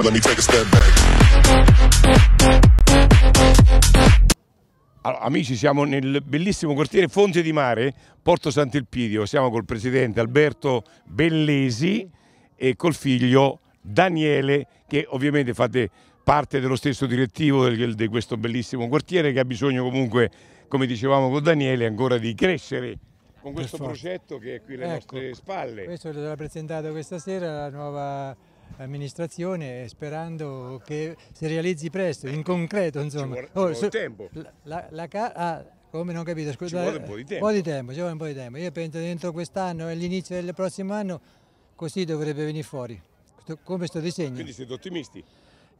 Let me take a step back. Allora, amici, siamo nel bellissimo quartiere Fonte di Mare, Porto Sant'Elpidio. Siamo col presidente Alberto Bellesi e col figlio Daniele, che ovviamente fate parte dello stesso direttivo di questo bellissimo quartiere che ha bisogno comunque, come dicevamo con Daniele, ancora di crescere con questo progetto che è qui alle ecco, nostre spalle. Questo l'ho rappresentato questa sera, la nuova amministrazione sperando che si realizzi presto, in concreto insomma. Ci vuole, ci vuole oh, tempo. La, la, la, ah, come non capito, scusa. Ci vuole un po' di tempo. Po di tempo ci vuole un po' di tempo. Io penso dentro quest'anno e all'inizio del prossimo anno così dovrebbe venire fuori, come sto disegno. Quindi siete ottimisti?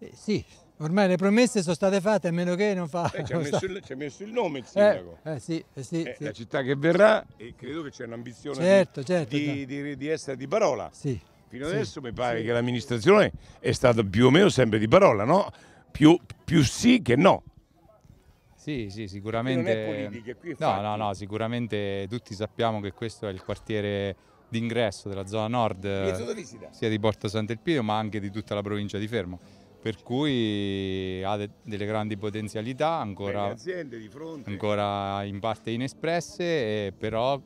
Eh, sì, ormai le promesse sono state fatte a meno che non fa. Eh, ci, ha messo, messo il, nome il eh, sindaco. Eh, eh sì, sì, eh, sì. La città che verrà e credo che c'è un'ambizione certo, di, certo, di, certo. di, di essere di parola. Sì. Fino sì, adesso mi pare sì. che l'amministrazione è stata più o meno sempre di parola, no? Più, più sì che no. Sì, sì, sicuramente. Politica, no, no, no, sicuramente tutti sappiamo che questo è il quartiere d'ingresso della zona nord sia di Porto Sant'Elpidio ma anche di tutta la provincia di Fermo per cui ha de delle grandi potenzialità ancora, ancora in parte inespresse però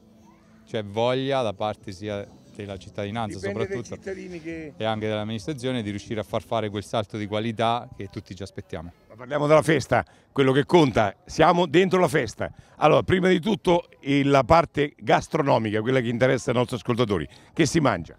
c'è voglia da parte sia della cittadinanza Dipende soprattutto che... e anche dell'amministrazione di riuscire a far fare quel salto di qualità che tutti ci aspettiamo. Ma parliamo della festa, quello che conta, siamo dentro la festa. Allora, prima di tutto eh, la parte gastronomica, quella che interessa ai nostri ascoltatori, che si mangia?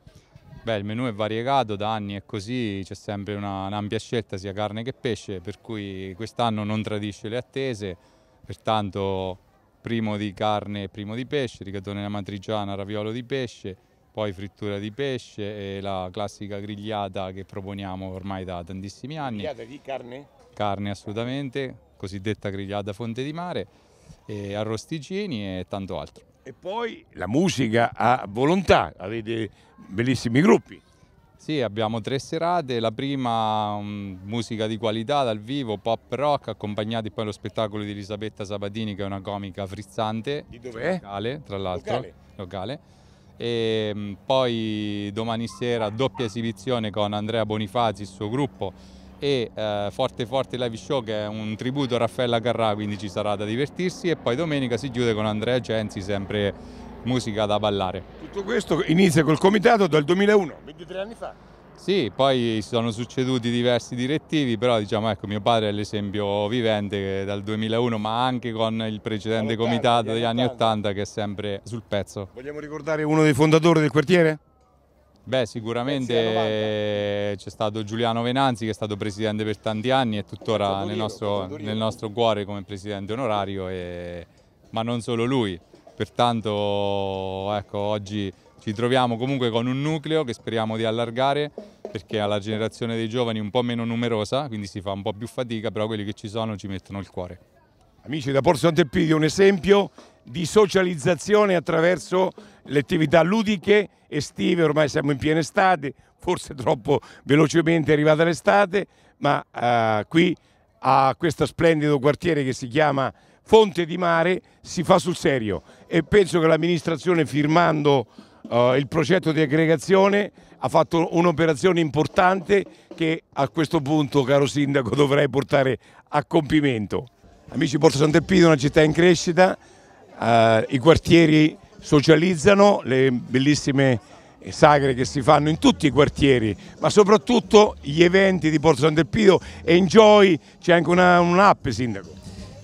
Beh, il menù è variegato, da anni è così, c'è sempre un'ampia scelta sia carne che pesce, per cui quest'anno non tradisce le attese, pertanto primo di carne e primo di pesce, rigatone alla matrigiana, raviolo di pesce, poi frittura di pesce e la classica grigliata che proponiamo ormai da tantissimi anni. Grigliata di carne? Carne assolutamente, cosiddetta grigliata fonte di mare, e arrosticini e tanto altro. E poi la musica a volontà, avete bellissimi gruppi. Sì, abbiamo tre serate, la prima um, musica di qualità dal vivo, pop rock, accompagnati poi allo spettacolo di Elisabetta Sabatini che è una comica frizzante. Di dov'è? Locale, tra l'altro. Locale. locale e ehm, poi domani sera doppia esibizione con Andrea Bonifazi, il suo gruppo e eh, Forte Forte Live Show che è un tributo a Raffaella Carrà, quindi ci sarà da divertirsi e poi domenica si chiude con Andrea Genzi, sempre musica da ballare. Tutto questo inizia col comitato dal 2001, 23 anni fa. Sì, poi si sono succeduti diversi direttivi, però diciamo ecco mio padre è l'esempio vivente che dal 2001 ma anche con il precedente comitato degli anni 80 che è sempre sul pezzo. Vogliamo ricordare uno dei fondatori del quartiere? Beh, sicuramente c'è stato Giuliano Venanzi che è stato presidente per tanti anni e tuttora nel nostro, nel nostro cuore come presidente onorario, e... ma non solo lui. Pertanto ecco, oggi ci troviamo comunque con un nucleo che speriamo di allargare perché alla generazione dei giovani un po' meno numerosa, quindi si fa un po' più fatica, però quelli che ci sono ci mettono il cuore. Amici da Porto Sant'Elpidio, un esempio di socializzazione attraverso le attività ludiche estive, ormai siamo in piena estate, forse troppo velocemente è arrivata l'estate, ma eh, qui a questo splendido quartiere che si chiama Fonte di Mare si fa sul serio e penso che l'amministrazione firmando Uh, il progetto di aggregazione ha fatto un'operazione importante che a questo punto, caro Sindaco, dovrei portare a compimento. Amici Porto Sant'Elpidio è una città in crescita, uh, i quartieri socializzano, le bellissime sagre che si fanno in tutti i quartieri, ma soprattutto gli eventi di Porto e Enjoy, c'è anche un'app un Sindaco.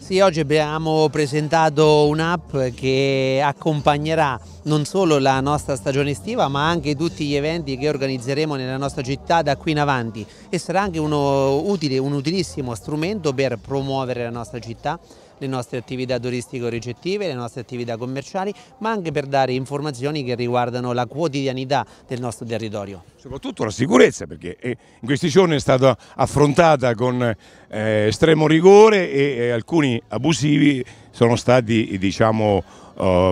Sì, oggi abbiamo presentato un'app che accompagnerà non solo la nostra stagione estiva ma anche tutti gli eventi che organizzeremo nella nostra città da qui in avanti e sarà anche uno utile, un utilissimo strumento per promuovere la nostra città le nostre attività turistico-ricettive, le nostre attività commerciali, ma anche per dare informazioni che riguardano la quotidianità del nostro territorio. Soprattutto la sicurezza, perché eh, in questi giorni è stata affrontata con eh, estremo rigore e eh, alcuni abusivi sono stati diciamo,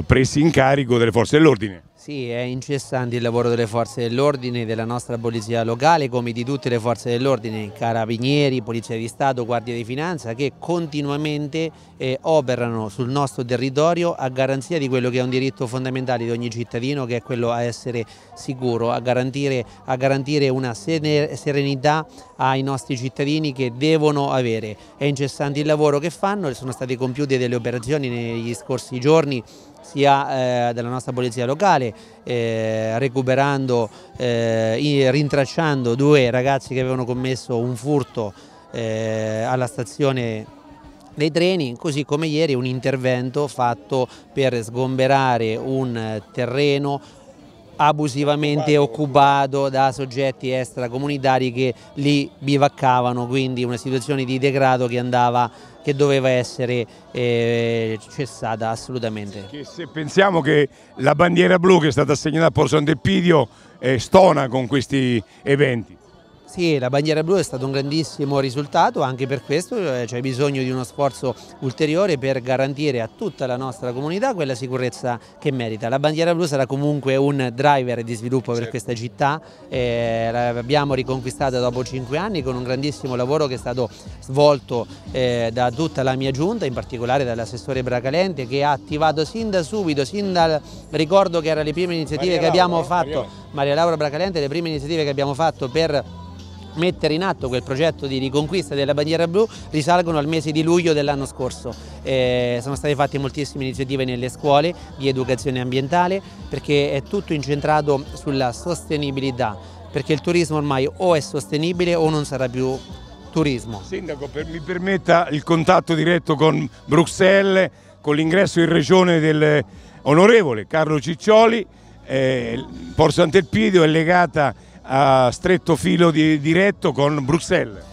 presi in carico delle forze dell'ordine. Sì, è incessante il lavoro delle forze dell'ordine, della nostra polizia locale, come di tutte le forze dell'ordine, carabinieri, polizia di Stato, guardia di finanza, che continuamente eh, operano sul nostro territorio a garanzia di quello che è un diritto fondamentale di ogni cittadino, che è quello a essere sicuro, a garantire, a garantire una serenità ai nostri cittadini che devono avere. È incessante il lavoro che fanno, sono state compiute delle operazioni negli scorsi giorni sia eh, dalla nostra polizia locale eh, recuperando, eh, rintracciando due ragazzi che avevano commesso un furto eh, alla stazione dei treni, così come ieri un intervento fatto per sgomberare un eh, terreno abusivamente occupato da soggetti extracomunitari che lì bivaccavano, quindi una situazione di degrado che, andava, che doveva essere eh, cessata assolutamente. Che se pensiamo che la bandiera blu che è stata assegnata a Porto Sant'Epidio eh, stona con questi eventi. Sì, la bandiera blu è stato un grandissimo risultato, anche per questo eh, c'è bisogno di uno sforzo ulteriore per garantire a tutta la nostra comunità quella sicurezza che merita. La bandiera blu sarà comunque un driver di sviluppo per questa città, eh, l'abbiamo riconquistata dopo cinque anni con un grandissimo lavoro che è stato svolto eh, da tutta la mia giunta, in particolare dall'assessore Bracalente che ha attivato sin da subito, sin dal ricordo che erano le prime iniziative Maria che Laura, abbiamo fatto, Maria Laura Bracalente, le prime iniziative che abbiamo fatto per mettere in atto quel progetto di riconquista della bandiera blu risalgono al mese di luglio dell'anno scorso. Eh, sono state fatte moltissime iniziative nelle scuole di educazione ambientale perché è tutto incentrato sulla sostenibilità, perché il turismo ormai o è sostenibile o non sarà più turismo. Sindaco, per, mi permetta il contatto diretto con Bruxelles, con l'ingresso in regione dell'onorevole Carlo Ciccioli, eh, Por Sant'Elpidio è legata a stretto filo di, diretto con Bruxelles.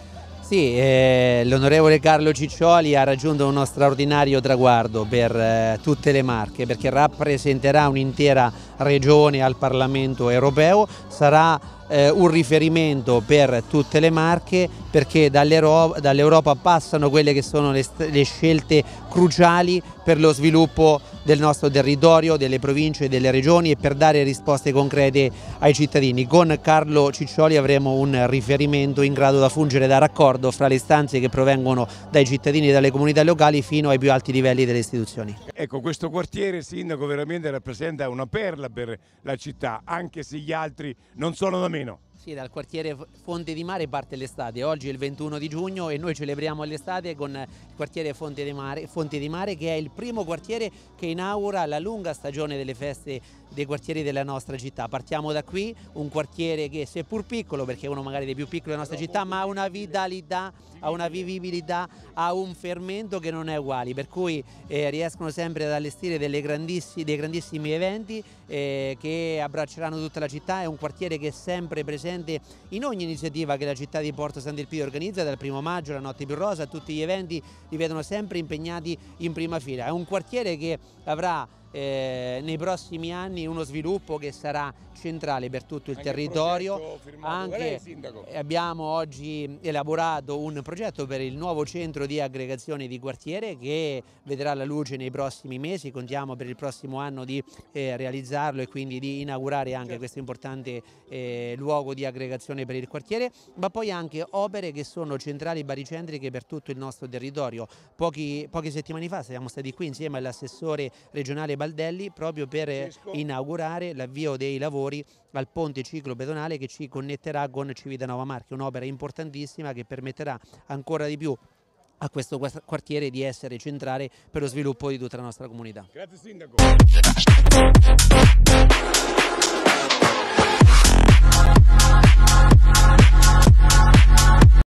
Sì, eh, l'onorevole Carlo Ciccioli ha raggiunto uno straordinario traguardo per eh, tutte le marche perché rappresenterà un'intera regione al Parlamento europeo, sarà eh, un riferimento per tutte le marche perché dall'Europa passano quelle che sono le, le scelte cruciali per lo sviluppo del nostro territorio, delle province, e delle regioni e per dare risposte concrete ai cittadini. Con Carlo Ciccioli avremo un riferimento in grado da fungere da raccordo fra le istanze che provengono dai cittadini e dalle comunità locali fino ai più alti livelli delle istituzioni. Ecco, questo quartiere sindaco veramente rappresenta una perla per la città, anche se gli altri non sono da meno. Sì, dal quartiere Fonte di Mare parte l'estate, oggi è il 21 di giugno e noi celebriamo l'estate con il quartiere Fonte di, Mare, Fonte di Mare che è il primo quartiere che inaugura la lunga stagione delle feste dei quartieri della nostra città. Partiamo da qui, un quartiere che seppur piccolo, perché è uno magari dei più piccoli della nostra città, ma ha una vitalità, ha una vivibilità, ha un fermento che non è uguale, per cui eh, riescono sempre ad allestire grandissimi, dei grandissimi eventi eh, che abbracceranno tutta la città, è un quartiere che è sempre presente presente in ogni iniziativa che la città di Porto San Del Pio organizza, dal primo maggio alla Notte più Rosa, tutti gli eventi li vedono sempre impegnati in prima fila. È un quartiere che avrà eh, nei prossimi anni uno sviluppo che sarà centrale per tutto il anche territorio. Il anche, eh, abbiamo oggi elaborato un progetto per il nuovo centro di aggregazione di quartiere che vedrà la luce nei prossimi mesi, contiamo per il prossimo anno di eh, realizzarlo e quindi di inaugurare anche certo. questo importante eh, luogo di aggregazione per il quartiere, ma poi anche opere che sono centrali baricentriche per tutto il nostro territorio. Pochi, poche settimane fa siamo stati qui insieme all'assessore regionale Baldelli proprio per inaugurare l'avvio dei lavori al ponte ciclo pedonale che ci connetterà con Civitanova Marche, un'opera importantissima che permetterà ancora di più a questo quartiere di essere centrale per lo sviluppo di tutta la nostra comunità. Grazie Sindaco.